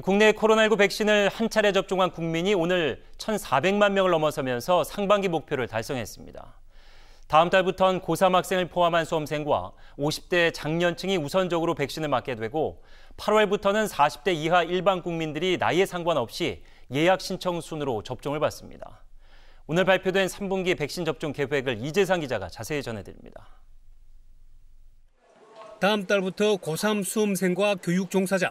국내 코로나19 백신을 한 차례 접종한 국민이 오늘 1,400만 명을 넘어서면서 상반기 목표를 달성했습니다. 다음 달부터는 고3 학생을 포함한 수험생과 50대 장년층이 우선적으로 백신을 맞게 되고 8월부터는 40대 이하 일반 국민들이 나이에 상관없이 예약 신청 순으로 접종을 받습니다. 오늘 발표된 3분기 백신 접종 계획을 이재상 기자가 자세히 전해드립니다. 다음 달부터 고3 수험생과 교육 종사자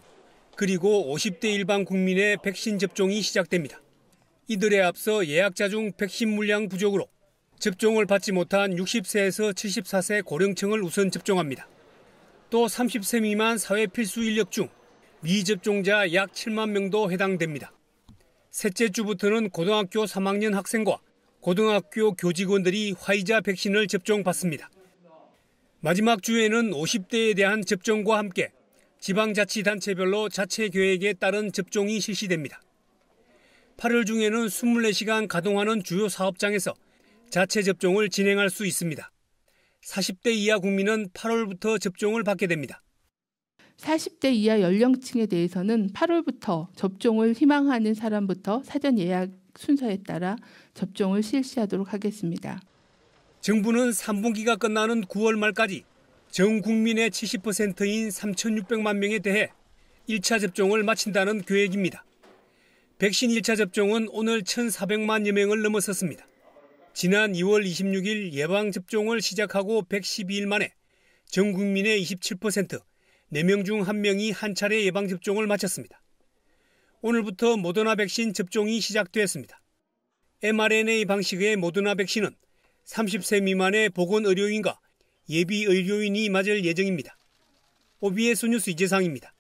그리고 50대 일반 국민의 백신 접종이 시작됩니다. 이들에 앞서 예약자 중 백신 물량 부족으로 접종을 받지 못한 60세에서 74세 고령층을 우선 접종합니다. 또 30세 미만 사회 필수 인력 중 미접종자 약 7만 명도 해당됩니다. 셋째 주부터는 고등학교 3학년 학생과 고등학교 교직원들이 화이자 백신을 접종받습니다. 마지막 주에는 50대에 대한 접종과 함께 지방자치단체별로 자체 계획에 따른 접종이 실시됩니다. 8월 중에는 24시간 가동하는 주요 사업장에서 자체 접종을 진행할 수 있습니다. 40대 이하 국민은 8월부터 접종을 받게 됩니다. 40대 이하 연령층에 대해서는 8월부터 접종을 희망하는 사람부터 사전 예약 순서에 따라 접종을 실시하도록 하겠습니다. 정부는 3분기가 끝나는 9월 말까지 전 국민의 70%인 3,600만 명에 대해 1차 접종을 마친다는 계획입니다. 백신 1차 접종은 오늘 1,400만여 명을 넘어섰습니다. 지난 2월 26일 예방접종을 시작하고 112일 만에 전 국민의 27%, 4명 중 1명이 한 차례 예방접종을 마쳤습니다. 오늘부터 모더나 백신 접종이 시작되었습니다. mRNA 방식의 모더나 백신은 30세 미만의 보건의료인과 예비 의료인이 맞을 예정입니다. OBS 뉴스 이재상입니다.